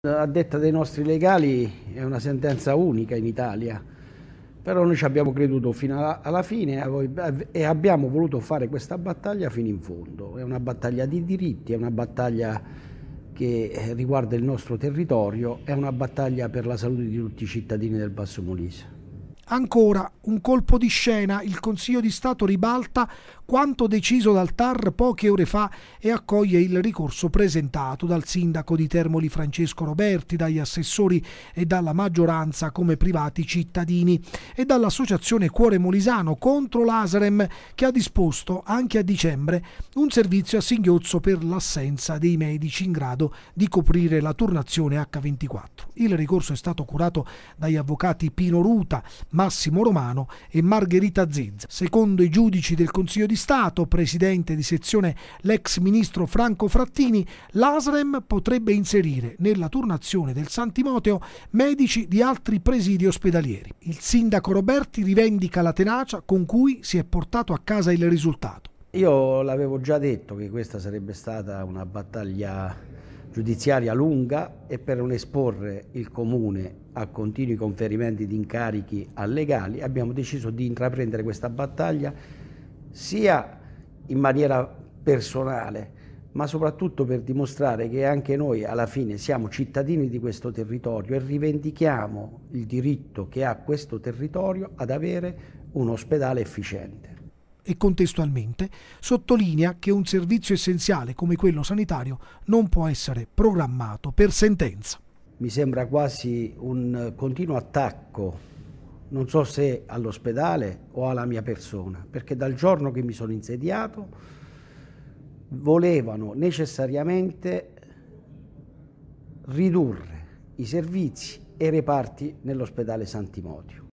A detta dei nostri legali è una sentenza unica in Italia, però noi ci abbiamo creduto fino alla fine e abbiamo voluto fare questa battaglia fino in fondo. È una battaglia di diritti, è una battaglia che riguarda il nostro territorio, è una battaglia per la salute di tutti i cittadini del Basso Molise. Ancora, un colpo di scena, il Consiglio di Stato ribalta quanto deciso dal TAR poche ore fa e accoglie il ricorso presentato dal sindaco di Termoli Francesco Roberti, dagli assessori e dalla maggioranza come privati cittadini e dall'associazione Cuore Molisano contro l'Asrem che ha disposto anche a dicembre un servizio a singhiozzo per l'assenza dei medici in grado di coprire la turnazione H24. Il ricorso è stato curato dagli avvocati Pino Ruta, Massimo Romano e Margherita Zizza. Secondo i giudici del Consiglio di Stato, presidente di sezione l'ex ministro Franco Frattini, l'ASREM potrebbe inserire nella turnazione del San Timoteo medici di altri presidi ospedalieri. Il sindaco Roberti rivendica la tenacia con cui si è portato a casa il risultato. Io l'avevo già detto che questa sarebbe stata una battaglia giudiziaria lunga e per non esporre il Comune a continui conferimenti di incarichi allegali abbiamo deciso di intraprendere questa battaglia sia in maniera personale ma soprattutto per dimostrare che anche noi alla fine siamo cittadini di questo territorio e rivendichiamo il diritto che ha questo territorio ad avere un ospedale efficiente e contestualmente sottolinea che un servizio essenziale come quello sanitario non può essere programmato per sentenza. Mi sembra quasi un continuo attacco, non so se all'ospedale o alla mia persona, perché dal giorno che mi sono insediato volevano necessariamente ridurre i servizi e i reparti nell'ospedale Santimodio.